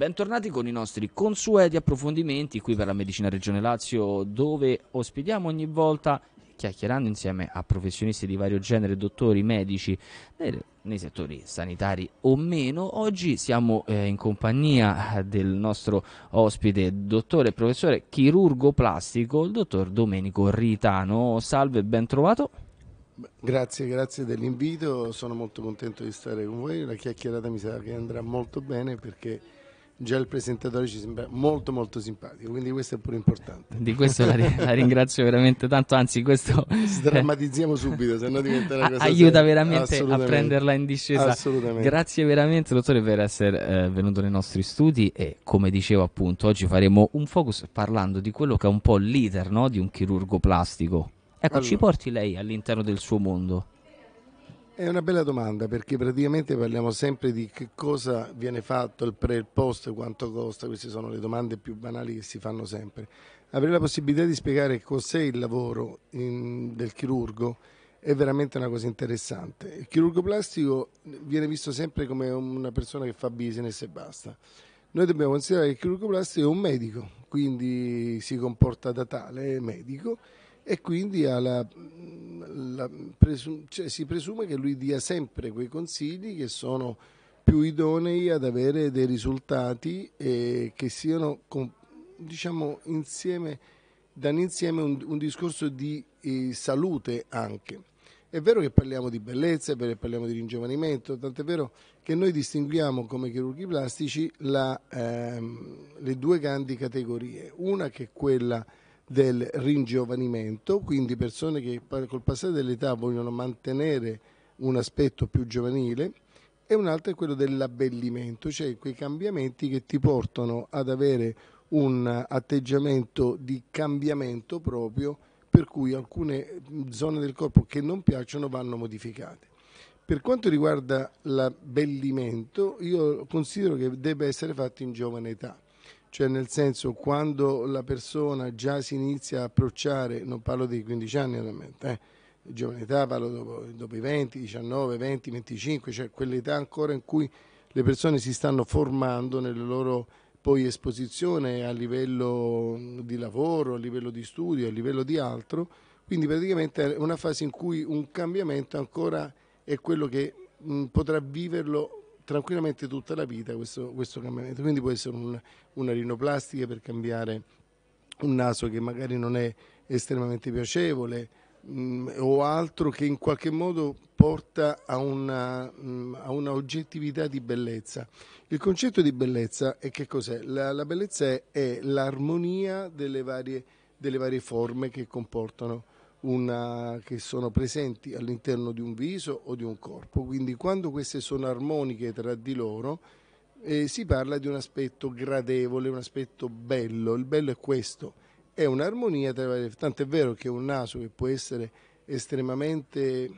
bentornati con i nostri consueti approfondimenti qui per la Medicina Regione Lazio, dove ospitiamo ogni volta chiacchierando insieme a professionisti di vario genere, dottori, medici nei, settori sanitari o meno. Oggi siamo eh, in compagnia del nostro ospite, dottore e professore chirurgo plastico, il dottor Domenico Ritano. Salve, ben trovato. Grazie, grazie dell'invito, sono molto contento di stare con voi, la chiacchierata mi sa che andrà molto bene perché già il presentatore ci sembra molto molto simpatico, quindi questo è pure importante. Di questo la, ri- la ringrazio veramente tanto, anzi questo... Sdrammatizziamo subito, se no diventerà una cosa... Aiuta seria. veramente a prenderla in discesa. Assolutamente. Grazie veramente dottore per essere eh, venuto nei nostri studi e come dicevo appunto oggi faremo un focus parlando di quello che è un po' l'iter no? di un chirurgo plastico. Ecco, allora. ci porti lei all'interno del suo mondo. È una bella domanda perché praticamente parliamo sempre di che cosa viene fatto, il pre e il post, quanto costa, queste sono le domande più banali che si fanno sempre. Avere la possibilità di spiegare cos'è il lavoro in, del chirurgo è veramente una cosa interessante. Il chirurgo plastico viene visto sempre come una persona che fa business e basta. Noi dobbiamo considerare che il chirurgo plastico è un medico, quindi si comporta da tale medico e quindi alla, la, presu, cioè, si presume che lui dia sempre quei consigli che sono più idonei ad avere dei risultati e che siano con, diciamo insieme danno insieme un, un discorso di eh, salute anche. È vero che parliamo di bellezza, è vero che parliamo di ringiovanimento, tant'è vero che noi distinguiamo come chirurghi plastici la, ehm, le due grandi categorie, una che è quella del ringiovanimento, quindi persone che col passare dell'età vogliono mantenere un aspetto più giovanile e un altro è quello dell'abbellimento, cioè quei cambiamenti che ti portano ad avere un atteggiamento di cambiamento proprio per cui alcune zone del corpo che non piacciono vanno modificate. Per quanto riguarda l'abbellimento, io considero che debba essere fatto in giovane età cioè nel senso quando la persona già si inizia a approcciare, non parlo dei 15 anni ovviamente, eh, eh, giovane età, parlo dopo, dopo, i 20, 19, 20, 25, cioè quell'età ancora in cui le persone si stanno formando nelle loro poi esposizione a livello di lavoro, a livello di studio, a livello di altro, quindi praticamente è una fase in cui un cambiamento ancora è quello che mh, potrà viverlo tranquillamente tutta la vita questo, questo cambiamento. Quindi può essere un, una rinoplastica per cambiare un naso che magari non è estremamente piacevole mh, mm, o altro che in qualche modo porta a una, mh, mm, a una, oggettività di bellezza. Il concetto di bellezza è che cos'è? La, la bellezza è, è l'armonia delle varie, delle varie forme che comportano una, che sono presenti all'interno di un viso o di un corpo. Quindi quando queste sono armoniche tra di loro eh, si parla di un aspetto gradevole, un aspetto bello. Il bello è questo, è un'armonia tra le... Tant'è vero che un naso che può essere estremamente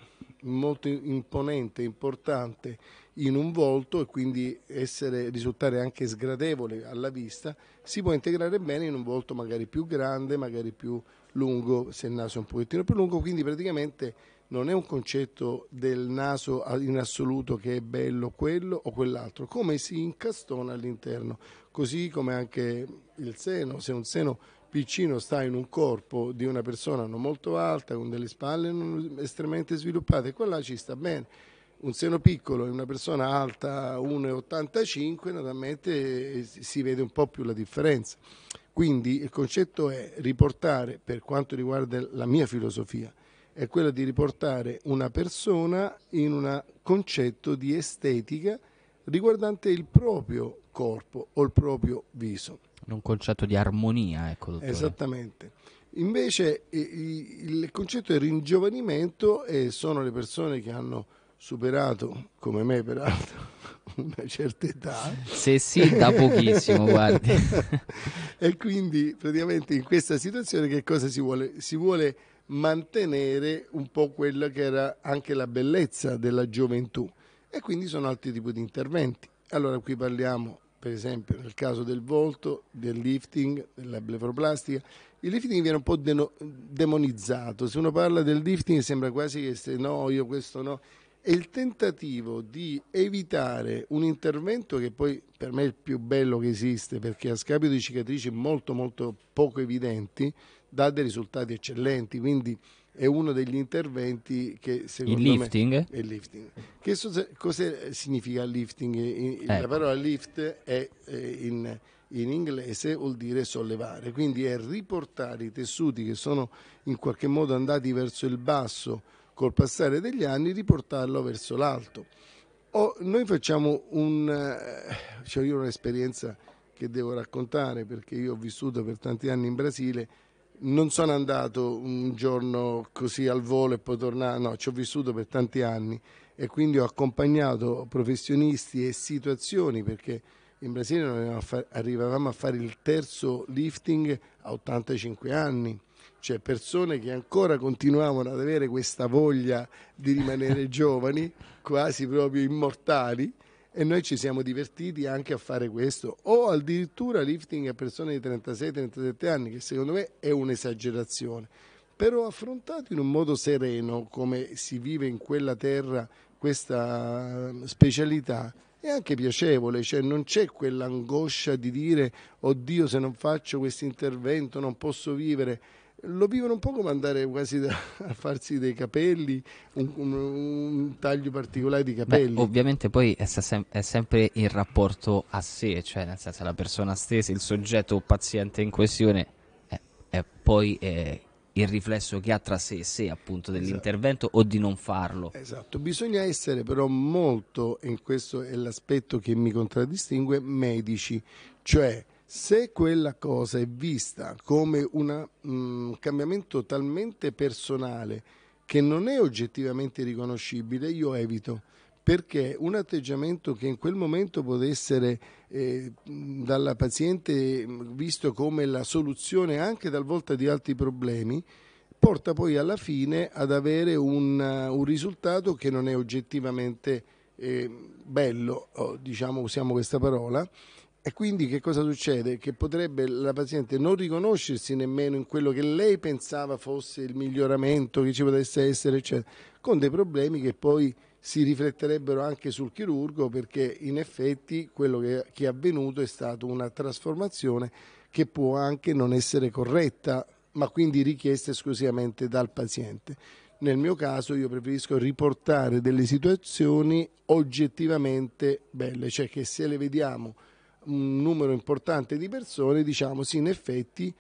molto imponente, importante in un volto e quindi essere, risultare anche sgradevole alla vista, si può integrare bene in un volto magari più grande, magari più lungo se il naso è un pochettino più lungo, quindi praticamente non è un concetto del naso in assoluto che è bello quello o quell'altro, come si incastona all'interno, così come anche il seno, se un seno piccino sta in un corpo di una persona non molto alta, con delle spalle estremamente sviluppate, quella ci sta bene. Un seno piccolo in una persona alta 1,85 naturalmente si vede un po' più la differenza. Quindi il concetto è riportare, per quanto riguarda la mia filosofia, è quella di riportare una persona in un concetto di estetica riguardante il proprio corpo o il proprio viso. Un concetto di armonia, ecco. Dottore. Esattamente. Invece il concetto di ringiovanimento sono le persone che hanno superato, come me peraltro, una certa età. Se sì, da pochissimo, guardi. e quindi praticamente in questa situazione che cosa si vuole? Si vuole mantenere un po' quella che era anche la bellezza della gioventù e quindi sono altri tipi di interventi. Allora qui parliamo per esempio nel caso del volto, del lifting, della blefaroplastica, il lifting viene un po' de- demonizzato, se uno parla del lifting sembra quasi che se no, io questo no, è il tentativo di evitare un intervento che poi per me è il più bello che esiste perché a scapito di cicatrici molto molto poco evidenti dà dei risultati eccellenti quindi è uno degli interventi che secondo il lifting? me è lifting. Che so, cosa significa lifting? In, ecco. La parola lift è, è in, in inglese vuol dire sollevare, quindi è riportare i tessuti che sono in qualche modo andati verso il basso col passare degli anni, riportarlo verso l'alto. O noi facciamo un, eh, cioè io un'esperienza che devo raccontare perché io ho vissuto per tanti anni in Brasile, non sono andato un giorno così al volo e poi tornare, no, ci ho vissuto per tanti anni e quindi ho accompagnato professionisti e situazioni perché in Brasile arrivavamo a fare il terzo lifting a 85 anni cioè persone che ancora continuavano ad avere questa voglia di rimanere giovani, quasi proprio immortali, e noi ci siamo divertiti anche a fare questo, o addirittura lifting a persone di 36-37 anni, che secondo me è un'esagerazione, però affrontato in un modo sereno, come si vive in quella terra questa ehm, specialità, è anche piacevole, cioè non c'è quell'angoscia di dire oddio se non faccio questo intervento non posso vivere lo vivono un po' come andare quasi da, a farsi dei capelli, un, un, un taglio particolare di capelli. Beh, ovviamente poi è, sem- è, sempre il rapporto a sé, cioè nel senso la persona stessa, il soggetto o paziente in questione, è, è poi è il riflesso che ha tra sé e sé appunto esatto. dell'intervento esatto. o di non farlo. Esatto, bisogna essere però molto, e questo è l'aspetto che mi contraddistingue, medici, cioè se quella cosa è vista come un mm, cambiamento talmente personale che non è oggettivamente riconoscibile, io evito perché un atteggiamento che in quel momento può essere eh, dalla paziente mm, visto come la soluzione anche talvolta di altri problemi, porta poi alla fine ad avere un, uh, un risultato che non è oggettivamente eh, bello, oh, diciamo usiamo questa parola, e quindi che cosa succede? Che potrebbe la paziente non riconoscersi nemmeno in quello che lei pensava fosse il miglioramento che ci potesse essere, eccetera, con dei problemi che poi si rifletterebbero anche sul chirurgo perché in effetti quello che, che è avvenuto è stata una trasformazione che può anche non essere corretta, ma quindi richiesta esclusivamente dal paziente. Nel mio caso io preferisco riportare delle situazioni oggettivamente belle, cioè che se le vediamo un numero importante di persone, diciamo sì, in effetti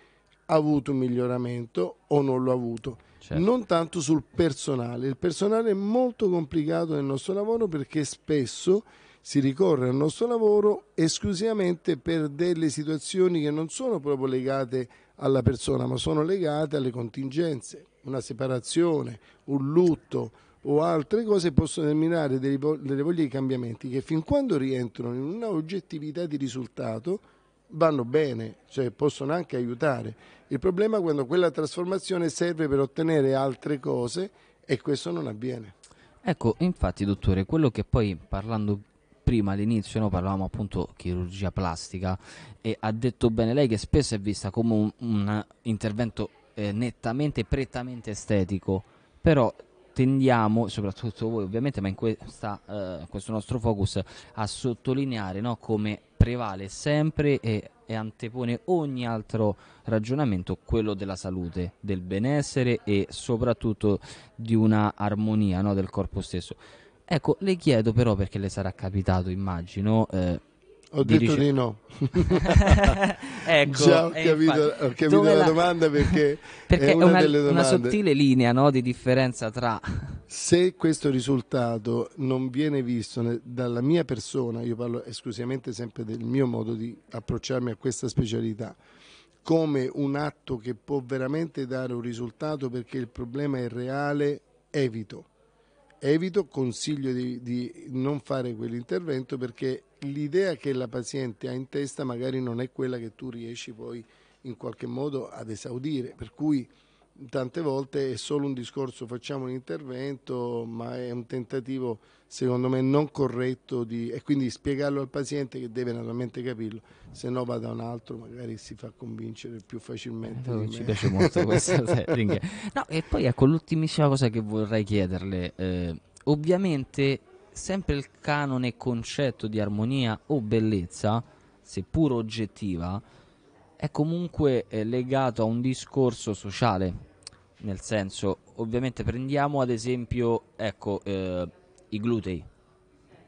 ha avuto un miglioramento o non l'ha avuto. Certo. Non tanto sul personale, il personale è molto complicato nel nostro lavoro perché spesso si ricorre al nostro lavoro esclusivamente per delle situazioni che non sono proprio legate alla persona, ma sono legate alle contingenze, una separazione, un lutto, o altre cose possono determinare delle voglie di cambiamenti che fin quando rientrano in una oggettività di risultato vanno bene, cioè possono anche aiutare. Il problema è quando quella trasformazione serve per ottenere altre cose e questo non avviene. Ecco, infatti, dottore, quello che poi parlando prima all'inizio no, parlavamo appunto chirurgia plastica e ha detto bene lei che spesso è vista come un, un intervento eh, nettamente prettamente estetico, però tendiamo, soprattutto voi ovviamente, ma in questa, eh, questo nostro focus, a sottolineare no, come prevale sempre e, e, antepone ogni altro ragionamento quello della salute, del benessere e soprattutto di una armonia no, del corpo stesso. Ecco, le chiedo però perché le sarà capitato, immagino, eh, ho detto dice... di no. ecco, Già ho eh, capito, ho capito la, la, domanda perché, perché è una, una, delle domande. una sottile linea no, di differenza tra... Se questo risultato non viene visto ne, dalla mia persona, io parlo esclusivamente sempre del mio modo di approcciarmi a questa specialità, come un atto che può veramente dare un risultato perché il problema è reale, evito. Evito, consiglio di, di non fare quell'intervento perché l'idea che la paziente ha in testa magari non è quella che tu riesci poi in qualche modo ad esaudire, per cui tante volte è solo un discorso facciamo un intervento, ma è un tentativo secondo me non corretto di, e quindi spiegarlo al paziente che deve naturalmente capirlo, se no va da un altro magari si fa convincere più facilmente. Eh, ci piace molto questa No, e poi ecco l'ultimissima cosa che vorrei chiederle, eh, ovviamente sempre il canone concetto di armonia o bellezza, seppur oggettiva, è comunque eh, legato a un discorso sociale. Nel senso, ovviamente prendiamo ad esempio, ecco, eh, i glutei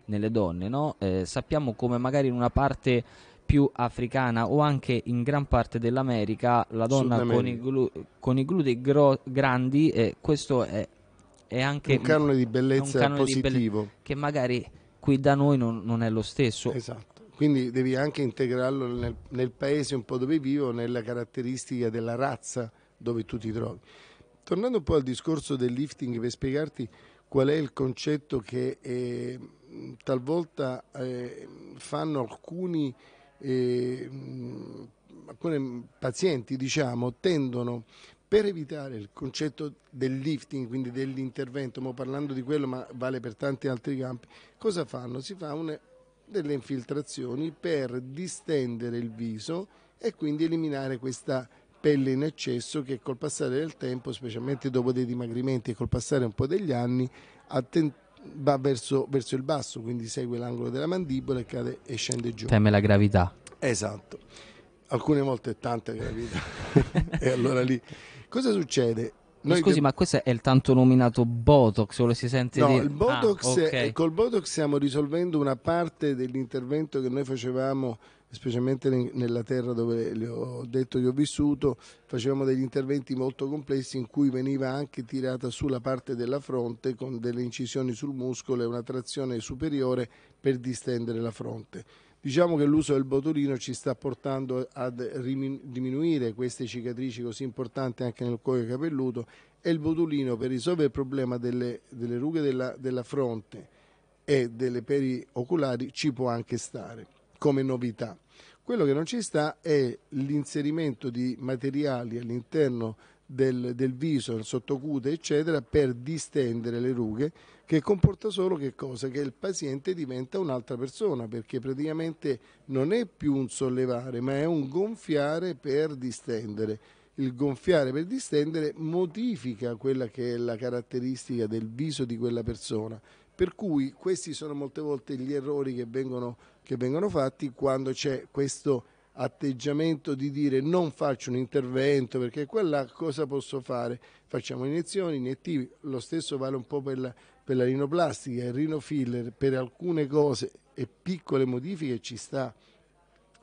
nelle donne, no? eh, sappiamo come magari in una parte più africana o anche in gran parte dell'America la donna con i, glu- con i, glutei gro- grandi, eh, questo è è anche un canone di bellezza canone positivo. Di belle... che magari qui da noi non, non, è lo stesso. Esatto. Quindi devi anche integrarlo nel, nel paese un po' dove vivo, nella caratteristica della razza dove tu ti trovi. Tornando un po' al discorso del lifting per spiegarti qual è il concetto che eh, talvolta eh, fanno alcuni, eh, alcuni, pazienti, diciamo, tendono per evitare il concetto del lifting, quindi dell'intervento, ma parlando di quello, ma vale per tanti altri campi, cosa fanno? Si fa un, delle infiltrazioni per distendere il viso e quindi eliminare questa pelle in eccesso che col passare del tempo, specialmente dopo dei dimagrimenti e col passare un po' degli anni, va verso, verso il basso, quindi segue l'angolo della mandibola e cade e scende giù. Teme la gravità. Esatto alcune volte tanta gravità e allora lì Cosa succede? Noi Scusi, che... ma questo è il tanto nominato Botox, o lo si sente no, dire? No, ah, okay. col Botox stiamo risolvendo una parte dell'intervento che noi facevamo, specialmente nella terra dove le ho detto che ho vissuto, facevamo degli interventi molto complessi in cui veniva anche tirata sulla parte della fronte con delle incisioni sul muscolo e una trazione superiore per distendere la fronte. Diciamo che l'uso del botulino ci sta portando a diminuire queste cicatrici così importanti anche nel cuoio capelluto e il botulino per risolvere il problema delle, delle rughe della, della fronte e delle peri oculari ci può anche stare come novità. Quello che non ci sta è l'inserimento di materiali all'interno del, del viso, il sottocute, eccetera, per distendere le rughe, che comporta solo che cosa? Che il paziente diventa un'altra persona, perché praticamente non è più un sollevare, ma è un gonfiare per distendere il gonfiare per distendere modifica quella che è la caratteristica del viso di quella persona. Per cui questi sono molte volte gli errori che vengono, che vengono fatti quando c'è questo atteggiamento di dire non faccio un intervento perché quella cosa posso fare? Facciamo iniezioni, iniettivi, lo stesso vale un po' per la, per la rinoplastica, il rinofiller, per alcune cose e piccole modifiche ci sta,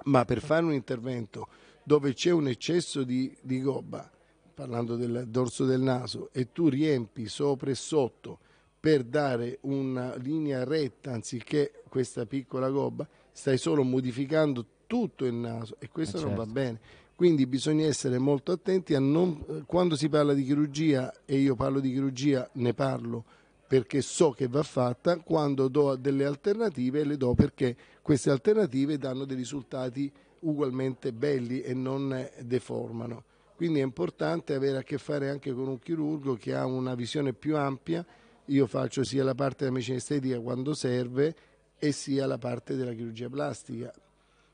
ma per fare un intervento dove c'è un eccesso di, di gobba, parlando del dorso del naso, e tu riempi sopra e sotto per dare una linea retta anziché questa piccola gobba, stai solo modificando tutto il naso e questo eh non va certo. bene. Quindi bisogna essere molto attenti a non, eh, quando si parla di chirurgia, e io parlo di chirurgia, ne parlo perché so che va fatta, quando do delle alternative le do perché queste alternative danno dei risultati ugualmente belli e non eh, deformano. Quindi è importante avere a che fare anche con un chirurgo che ha una visione più ampia. Io faccio sia la parte della medicina estetica quando serve e sia la parte della chirurgia plastica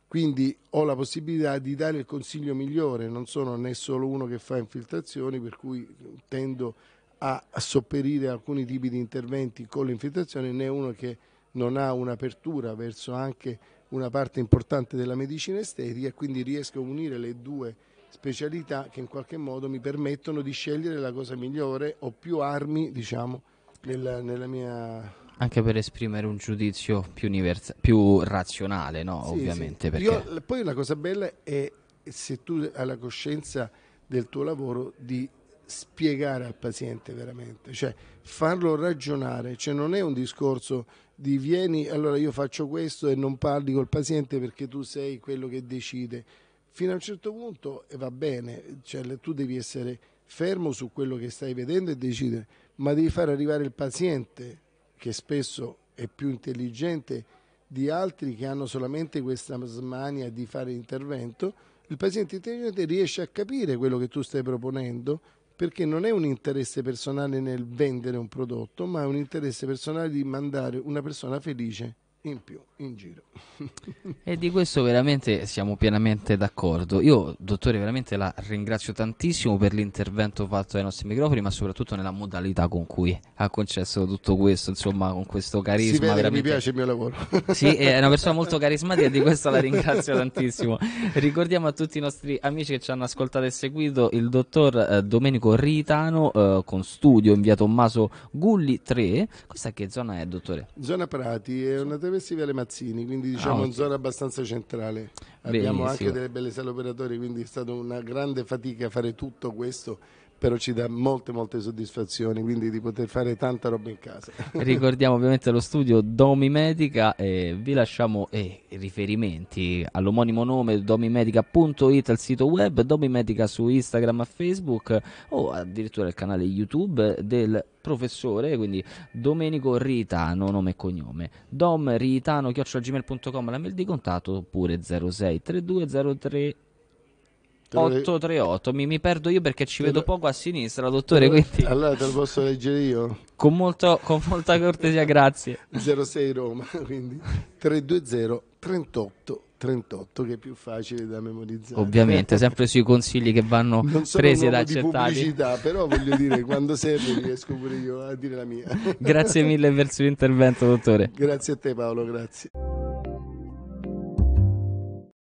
quindi ho la possibilità di dare il consiglio migliore, non sono né solo uno che fa infiltrazioni, per cui tendo a sopperire alcuni tipi di interventi con l'infiltrazione, né uno che non ha un'apertura verso anche una parte importante della medicina estetica e quindi riesco a unire le due specialità che in qualche modo mi permettono di scegliere la cosa migliore, ho più armi, diciamo, nella, nella mia anche per esprimere un giudizio più, universa- più razionale, no? Sì, Ovviamente. Sì. Perché... Io, poi la cosa bella è se tu hai la coscienza del tuo lavoro di spiegare al paziente veramente, cioè farlo ragionare, cioè non è un discorso di vieni, allora io faccio questo e non parli col paziente perché tu sei quello che decide. Fino a un certo punto eh, va bene, cioè tu devi essere fermo su quello che stai vedendo e decidere, ma devi far arrivare il paziente che spesso è più intelligente di altri che hanno solamente questa smania di fare intervento, il paziente intelligente riesce a capire quello che tu stai proponendo perché non è un interesse personale nel vendere un prodotto, ma è un interesse personale di mandare una persona felice in più in giro. e di questo veramente siamo pienamente d'accordo. Io, dottore, veramente la ringrazio tantissimo per l'intervento fatto ai nostri microfoni, ma soprattutto nella modalità con cui ha concesso tutto questo, insomma, con questo carisma. Veramente... mi piace il mio lavoro. sì, è una persona molto carismatica e di questo la ringrazio tantissimo. Ricordiamo a tutti i nostri amici che ci hanno ascoltato e seguito il dottor eh, Domenico Ritano eh, con studio in via Tommaso Gulli 3. Questa che zona è, dottore? Zona Prati, è una traversiva Le Mazzini Palazzini, quindi diciamo ah, in zona abbastanza centrale. Benissimo. Abbiamo anche delle belle sale operatorie, quindi è stata una grande fatica fare tutto questo però ci dà molte molte soddisfazioni quindi di poter fare tanta roba in casa ricordiamo ovviamente lo studio Domi Medica e vi lasciamo eh, riferimenti all'omonimo nome domimedica.it al sito web Domi Medica su Instagram Facebook o addirittura il canale YouTube del professore, quindi Domenico Ritano, nome e cognome. Dom Ritano, chiocciolagmail.com, la mail di contatto oppure 06 3203 838, mi, mi, perdo io perché ci vedo poco a sinistra, dottore. Quindi... Allora te lo posso leggere io? Con, molto, con molta cortesia, grazie. 06 Roma, quindi 320 38 38 che è più facile da memorizzare. Ovviamente, sempre sui consigli che vanno presi ed accettati. Non pubblicità, però voglio dire, quando serve riesco pure io a dire la mia. grazie mille per il suo intervento, dottore. Grazie a te Paolo, grazie.